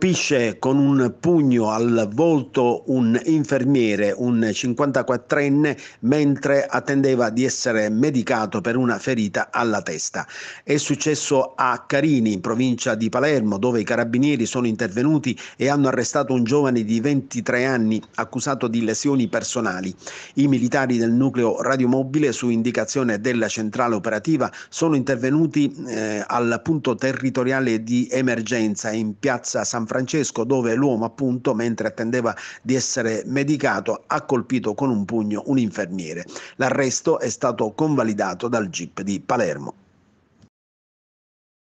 colpisce con un pugno al volto un infermiere, un 54enne, mentre attendeva di essere medicato per una ferita alla testa. È successo a Carini, in provincia di Palermo, dove i carabinieri sono intervenuti e hanno arrestato un giovane di 23 anni accusato di lesioni personali. I militari del nucleo radiomobile, su indicazione della centrale operativa, sono intervenuti eh, al punto territoriale di emergenza in piazza San Francisco. Francesco dove l'uomo appunto mentre attendeva di essere medicato ha colpito con un pugno un infermiere. L'arresto è stato convalidato dal GIP di Palermo.